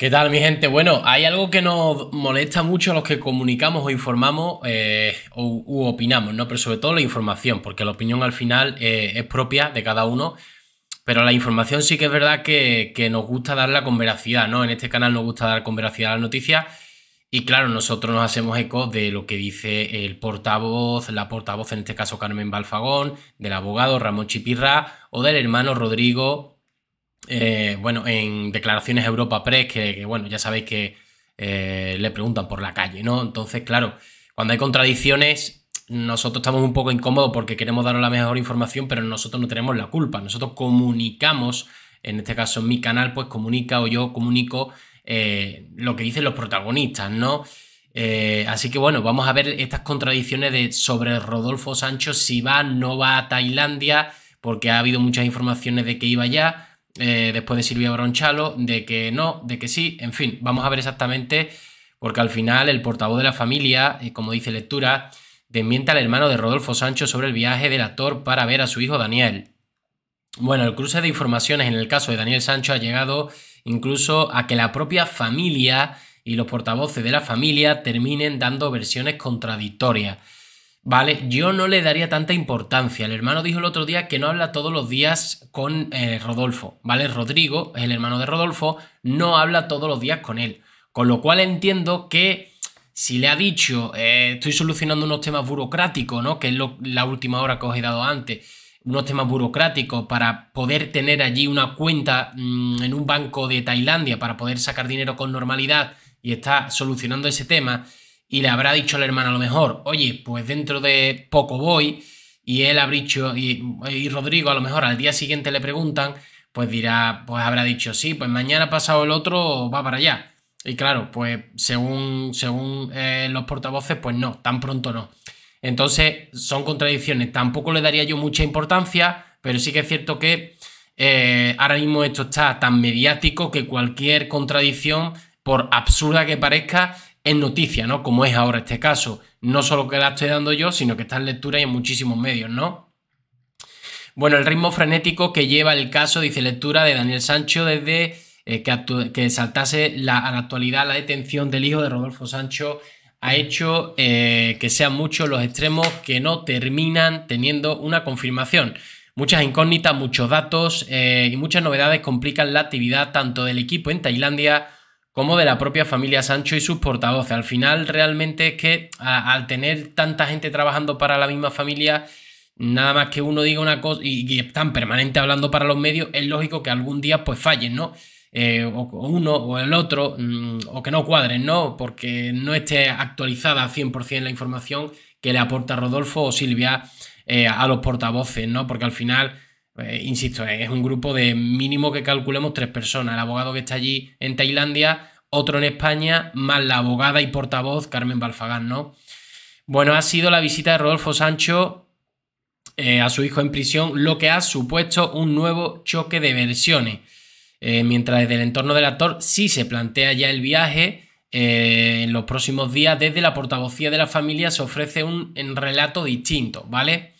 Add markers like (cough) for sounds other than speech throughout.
¿Qué tal, mi gente? Bueno, hay algo que nos molesta mucho a los que comunicamos o informamos eh, o, u opinamos, ¿no? Pero sobre todo la información, porque la opinión al final eh, es propia de cada uno. Pero la información sí que es verdad que, nos gusta darla con veracidad, ¿no? En este canal nos gusta dar con veracidad las noticias. Y claro, nosotros nos hacemos eco de lo que dice el portavoz, la portavoz, en este caso Carmen Balfagón, del abogado Ramón Chipirra o del hermano Rodrigo eh, bueno, en declaraciones Europa Press, que, bueno, ya sabéis que eh, le preguntan por la calle, ¿no? Entonces, claro, cuando hay contradicciones, nosotros estamos un poco incómodos porque queremos dar la mejor información, pero nosotros no tenemos la culpa. Nosotros comunicamos, en este caso en mi canal, pues comunica o yo comunico eh, lo que dicen los protagonistas, ¿no? así que bueno, vamos a ver estas contradicciones de sobre Rodolfo Sancho, si va, no va a Tailandia, porque ha habido muchas informaciones de que iba allá. Eh, después de Silvia Bronchalo, de que no, de que sí, en fin, vamos a ver exactamente, porque al final el portavoz de la familia, eh, como dice lectura, desmienta al hermano de Rodolfo Sancho sobre el viaje del actor para ver a su hijo Daniel. Bueno, el cruce de informaciones en el caso de Daniel Sancho ha llegado incluso a que la propia familia y los portavoces de la familia terminen dando versiones contradictorias. ¿vale? Yo no le daría tanta importancia. El hermano dijo el otro día que no habla todos los días con eh, Rodolfo, ¿vale? Rodrigo, el hermano de Rodolfo, no habla todos los días con él. Con lo cual entiendo que si le ha dicho, eh, estoy solucionando unos temas burocráticos, ¿no? Que es la última hora que os he dado antes, unos temas burocráticos para poder tener allí una cuenta mm, en un banco de Tailandia para poder sacar dinero con normalidad y está solucionando ese tema y le habrá dicho al hermano a lo mejor, oye, pues dentro de poco voy, y él habrá dicho, y, Rodrigo a lo mejor al día siguiente le preguntan, pues dirá, pues habrá dicho, sí, pues mañana pasado el otro va para allá. Y claro, pues según, según eh, los portavoces, pues no, tan pronto no. Entonces son contradicciones, tampoco le daría yo mucha importancia, pero sí que es cierto que eh, ahora mismo esto está tan mediático que cualquier contradicción, por absurda que parezca, en noticia, ¿no? Como es ahora este caso. No solo que la estoy dando yo, sino que está en lectura y en muchísimos medios, ¿no? Bueno, el ritmo frenético que lleva el caso, dice lectura, de Daniel Sancho desde eh, que, saltase a la actualidad la detención del hijo de Rodolfo Sancho ha hecho eh, que sean muchos los extremos que no terminan teniendo una confirmación. Muchas incógnitas, muchos datos eh, y muchas novedades complican la actividad tanto del equipo en Tailandia como de la propia familia Sancho y sus portavoces. Al final realmente es que al tener tanta gente trabajando para la misma familia, nada más que uno diga una cosa y, están permanente hablando para los medios, es lógico que algún día pues fallen, ¿no? Eh, o, uno o el otro, mm, o que no cuadren, ¿no? Porque no esté actualizada 100% la información que le aporta Rodolfo o Silvia eh, a los portavoces, ¿no? Porque al final pues, insisto, es un grupo de mínimo que calculemos tres personas. El abogado que está allí en Tailandia, otro en España, más la abogada y portavoz Carmen Balfagán, ¿no? Bueno, ha sido la visita de Rodolfo Sancho eh, a su hijo en prisión, lo que ha supuesto un nuevo choque de versiones. Eh, mientras desde el entorno del actor sí se plantea ya el viaje, eh, en los próximos días desde la portavocía de la familia se ofrece un relato distinto, ¿vale?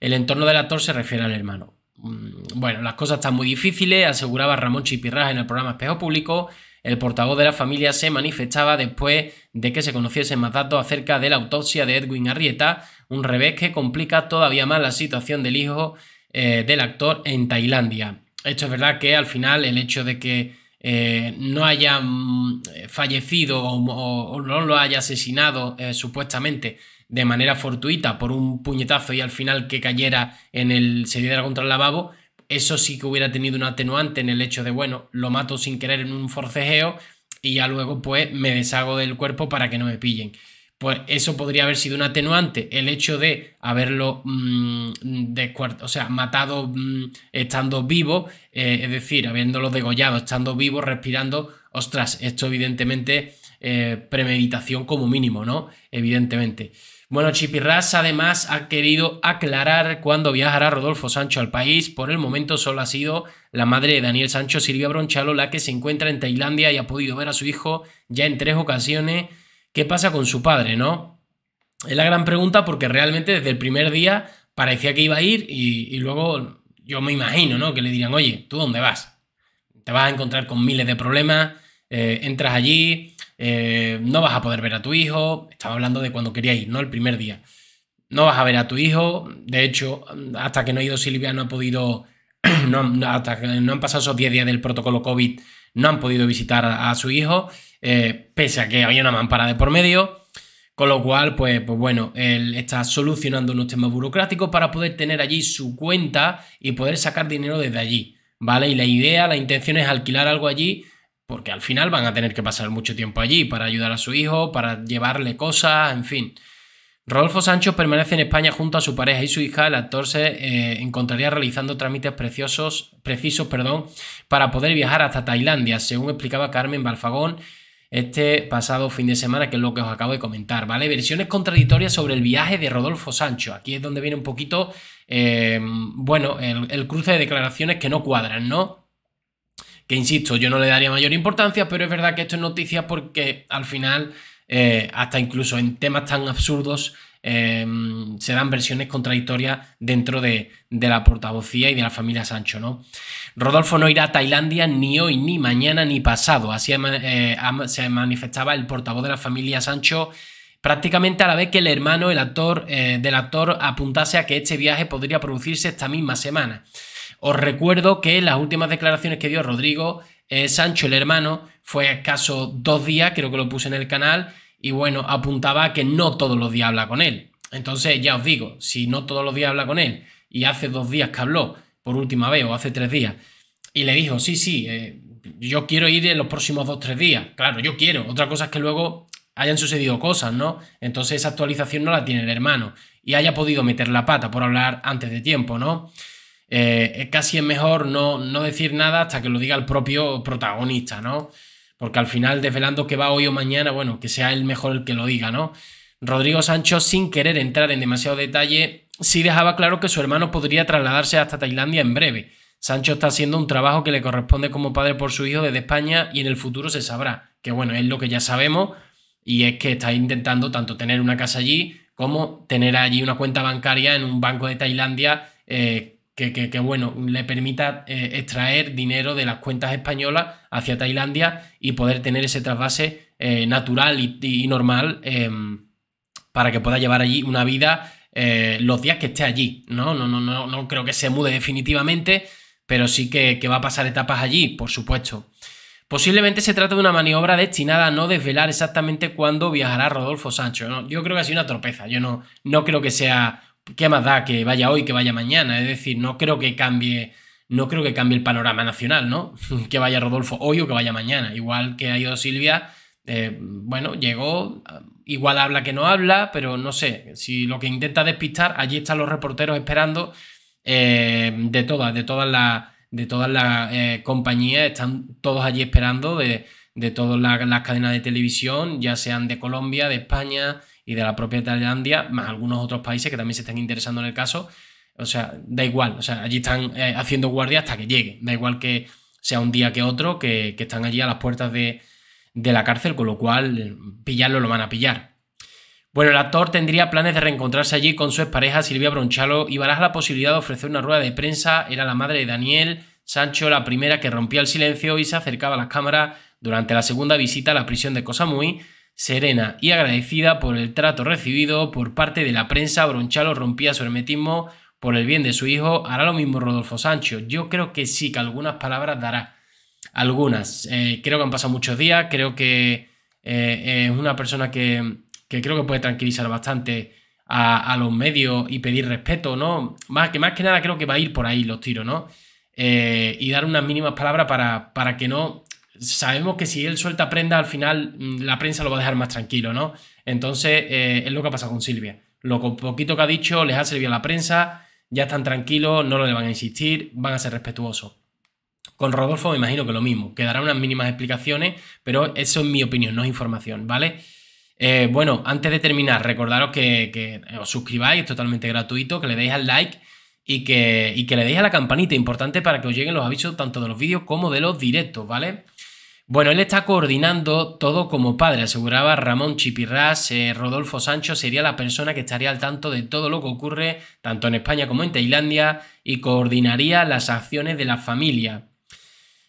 El entorno del actor se refiere al hermano. Mm, bueno, las cosas están muy difíciles, aseguraba Ramón Chipirras en el programa Espejo Público. El portavoz de la familia se manifestaba después de que se conociesen más datos acerca de la autopsia de Edwin Arrieta, un revés que complica todavía más la situación del hijo eh, del actor en Tailandia. Esto es verdad que al final el hecho de que eh, no haya mm, fallecido o, no lo haya asesinado eh, supuestamente de manera fortuita por un puñetazo y al final que cayera en el se contra el lavabo, eso sí que hubiera tenido un atenuante en el hecho de, bueno, lo mato sin querer en un forcejeo y ya luego pues me deshago del cuerpo para que no me pillen pues eso podría haber sido un atenuante, el hecho de haberlo mm, cuarto, o sea, matado mm, estando vivo, eh, es decir, habiéndolo degollado, estando vivo, respirando, ostras, esto evidentemente eh, premeditación como mínimo, ¿no? Evidentemente. Bueno, Chipirras además ha querido aclarar cuándo viajará Rodolfo Sancho al país. Por el momento solo ha sido la madre de Daniel Sancho, Silvia Bronchalo, la que se encuentra en Tailandia y ha podido ver a su hijo ya en tres ocasiones qué pasa con su padre, ¿no? Es la gran pregunta porque realmente desde el primer día parecía que iba a ir y, luego yo me imagino, ¿no? Que le dirán, oye, ¿tú dónde vas? Te vas a encontrar con miles de problemas, eh, entras allí, eh, no vas a poder ver a tu hijo, estaba hablando de cuando quería ir, ¿no? El primer día. No vas a ver a tu hijo, de hecho, hasta que no ha ido Silvia no ha podido, (clears throat) no, no han pasado esos 10 días del protocolo COVID, no han podido visitar a su hijo eh, pese a que había una mampara de por medio. Con lo cual, pues, pues bueno, él está solucionando unos temas burocráticos para poder tener allí su cuenta y poder sacar dinero desde allí, ¿vale? Y la idea, la intención es alquilar algo allí porque al final van a tener que pasar mucho tiempo allí para ayudar a su hijo, para llevarle cosas, en fin. Rodolfo Sancho permanece en España junto a su pareja y su hija. El actor se eh, encontraría realizando trámites preciosos, precisos perdón, para poder viajar hasta Tailandia, según explicaba Carmen Balfagón, este pasado fin de semana, que es lo que os acabo de comentar, ¿vale? Versiones contradictorias sobre el viaje de Rodolfo Sancho. Aquí es donde viene un poquito, eh, bueno, el, cruce de declaraciones que no cuadran, ¿no? que insisto, yo no le daría mayor importancia, pero es verdad que esto es noticia porque al final, eh, hasta incluso en temas tan absurdos, Em, se dan versiones contradictorias dentro de, la portavocía y de la familia Sancho, ¿no? Rodolfo no irá a Tailandia ni hoy, ni mañana, ni pasado. Así eh, se manifestaba el portavoz de la familia Sancho prácticamente a la vez que el hermano el actor, eh, del actor apuntase a que este viaje podría producirse esta misma semana. Os recuerdo que las últimas declaraciones que dio Rodrigo eh, Sancho, el hermano, fue escaso dos días, creo que lo puse en el canal, y bueno, apuntaba que no todos los días habla con él. Entonces, ya os digo, si no todos los días habla con él y hace dos días que habló por última vez o hace tres días y le dijo, sí, sí, eh, yo quiero ir en los próximos dos, tres días. Claro, yo quiero. Otra cosa es que luego hayan sucedido cosas, ¿no? Entonces esa actualización no la tiene el hermano y haya podido meter la pata por hablar antes de tiempo, ¿no? Eh, casi es mejor no, no decir nada hasta que lo diga el propio protagonista, ¿no? Porque al final, desvelando que va hoy o mañana, bueno, que sea el mejor el que lo diga, ¿no? Rodrigo Sancho, sin querer entrar en demasiado detalle, sí dejaba claro que su hermano podría trasladarse hasta Tailandia en breve. Sancho está haciendo un trabajo que le corresponde como padre por su hijo desde España y en el futuro se sabrá, que bueno, es lo que ya sabemos y es que está intentando tanto tener una casa allí como tener allí una cuenta bancaria en un banco de Tailandia eh, que, bueno, le permita eh, extraer dinero de las cuentas españolas hacia Tailandia y poder tener ese trasvase eh, natural y, normal em, para que pueda llevar allí una vida eh, los días que esté allí. ¿no? No, no, no, no creo que se mude definitivamente, pero sí que, va a pasar etapas allí, por supuesto. Posiblemente se trata de una maniobra destinada a no desvelar exactamente cuándo viajará Rodolfo Sancho. Yo creo que ha sido una tropeza, Yo no, no creo que sea ¿qué más da que vaya hoy, que vaya mañana? Es decir, no creo que cambie, no creo que cambie el panorama nacional, ¿no? (laughs) que vaya Rodolfo hoy o que vaya mañana. Igual que ha ido Silvia, eh, bueno, llegó, igual habla que no habla, pero no sé, si lo que intenta despistar, allí están los reporteros esperando eh, de todas, de todas las de todas las eh, compañías, están todos allí esperando de, todas las cadenas de televisión, ya sean de Colombia, de España, y de la propia Tailandia, más algunos otros países que también se están interesando en el caso. O sea, da igual, o sea, allí están eh, haciendo guardia hasta que llegue, da igual que sea un día que otro, que, están allí a las puertas de, la cárcel, con lo cual eh, pillarlo lo van a pillar. Bueno, el actor tendría planes de reencontrarse allí con su expareja Silvia Bronchalo y baraja la posibilidad de ofrecer una rueda de prensa. Era la madre de Daniel Sancho, la primera que rompía el silencio y se acercaba a las cámaras durante la segunda visita a la prisión de Muy serena y agradecida por el trato recibido por parte de la prensa, Bronchalo rompía su hermetismo por el bien de su hijo. Hará lo mismo Rodolfo Sancho. Yo creo que sí, que algunas palabras dará. Algunas. Eh, creo que han pasado muchos días. Creo que eh, es una persona que, que, creo que puede tranquilizar bastante a, los medios y pedir respeto, ¿no? Más que, más que nada creo que va a ir por ahí los tiros, ¿no? Eh, y dar unas mínimas palabras para, para que no sabemos que si él suelta prenda, al final mm, la prensa lo va a dejar más tranquilo, ¿no? Entonces, eh, es lo que ha pasado con Silvia. Lo poquito que ha dicho les ha servido a la prensa, ya están tranquilos, no lo le van a insistir, van a ser respetuosos. Con Rodolfo me imagino que lo mismo, Quedarán unas mínimas explicaciones, pero eso es mi opinión, no es información, ¿vale? Eh, bueno, antes de terminar, recordaros que, os suscribáis, es totalmente gratuito, que le deis al like y que le deis a la campanita, importante para que os lleguen los avisos tanto de los vídeos como de los directos, ¿vale? Bueno, él está coordinando todo como padre, aseguraba Ramón Chipirras. Eh, Rodolfo Sancho sería la persona que estaría al tanto de todo lo que ocurre, tanto en España como en Tailandia, y coordinaría las acciones de la familia.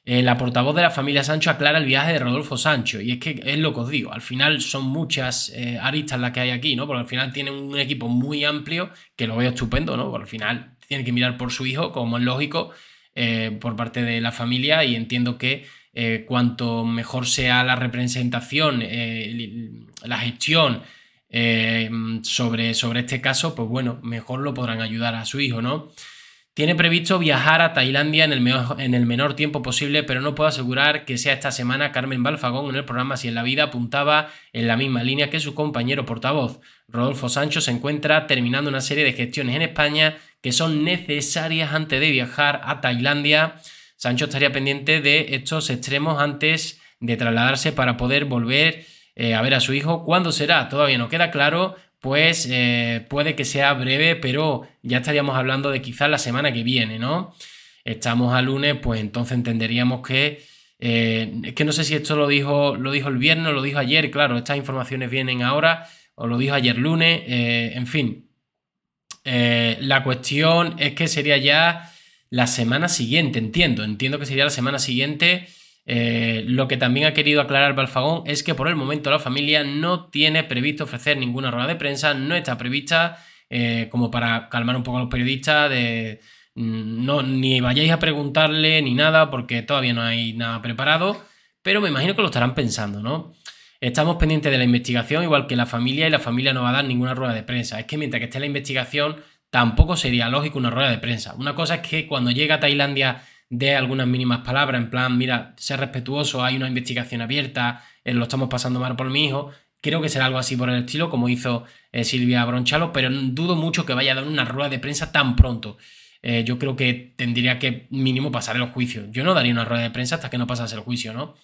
Eh, la portavoz de la familia Sancho aclara el viaje de Rodolfo Sancho, y es que es lo que os digo, al final son muchas eh, aristas las que hay aquí, ¿no? Porque al final tienen un equipo muy amplio, que lo veo estupendo, ¿no? Porque al final tiene que mirar por su hijo, como es lógico, por parte de la familia, y entiendo que eh, cuanto mejor sea la representación, eh, la gestión eh, sobre, sobre este caso, pues bueno, mejor lo podrán ayudar a su hijo, ¿no? Tiene previsto viajar a Tailandia en el, en el menor tiempo posible, pero no puedo asegurar que sea esta semana. Carmen Balfagón en el programa Si en la vida apuntaba en la misma línea que su compañero portavoz. Rodolfo Sancho se encuentra terminando una serie de gestiones en España que son necesarias antes de viajar a Tailandia Sancho estaría pendiente de estos extremos antes de trasladarse para poder volver eh, a ver a su hijo. ¿Cuándo será? Todavía no queda claro, pues eh, puede que sea breve, pero ya estaríamos hablando de quizás la semana que viene, ¿no? Estamos a lunes, pues entonces entenderíamos que... Eh, es que no sé si esto lo dijo, lo dijo el viernes, lo dijo ayer, claro, estas informaciones vienen ahora, o lo dijo ayer lunes, en fin. la cuestión es que sería ya la semana siguiente, entiendo, entiendo que sería la semana siguiente. Eh, lo que también ha querido aclarar Balfagón es que por el momento la familia no tiene previsto ofrecer ninguna rueda de prensa, no está prevista, eh, como para calmar un poco a los periodistas, de mm, no, ni vayáis a preguntarle ni nada, porque todavía no hay nada preparado, pero me imagino que lo estarán pensando, ¿no? Estamos pendientes de la investigación, igual que la familia, y la familia no va a dar ninguna rueda de prensa. Es que mientras que esté la investigación, tampoco sería lógico una rueda de prensa. Una cosa es que cuando llega a Tailandia dé algunas mínimas palabras, en plan, mira, ser respetuoso, hay una investigación abierta, eh, lo estamos pasando mal por mi hijo. Creo que será algo así por el estilo, como hizo eh, Silvia Bronchalo, pero dudo mucho que vaya a dar una rueda de prensa tan pronto. Eh, yo creo que tendría que mínimo pasar el juicio. Yo no daría una rueda de prensa hasta que no pasase el juicio, ¿no?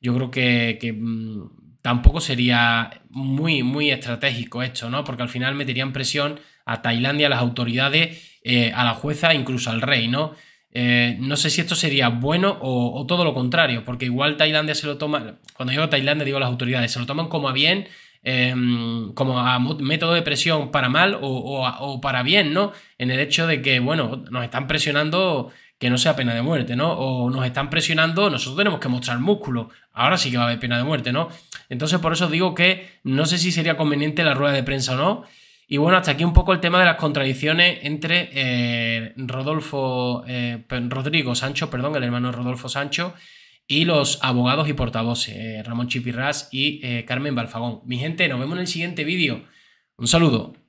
Yo creo que, mm, tampoco sería muy, muy estratégico esto, ¿no? Porque al final meterían presión a Tailandia, a las autoridades, eh, a la jueza, incluso al rey, ¿no? Eh, no sé si esto sería bueno o, todo lo contrario, porque igual Tailandia se lo toma, cuando digo Tailandia digo las autoridades, se lo toman como a bien, em, como a método de presión para mal o, o, para bien, ¿no? En el hecho de que, bueno, nos están presionando que no sea pena de muerte, ¿no? O nos están presionando, nosotros tenemos que mostrar músculo, ahora sí que va a haber pena de muerte, ¿no? Entonces por eso digo que no sé si sería conveniente la rueda de prensa o no. Y bueno, hasta aquí un poco el tema de las contradicciones entre eh, Rodolfo, eh, Rodrigo Sancho, perdón, el hermano Rodolfo Sancho, y los abogados y portavoces, eh, Ramón Chipirras y Carmen Balfagón. Mi gente, nos vemos en el siguiente vídeo. Un saludo.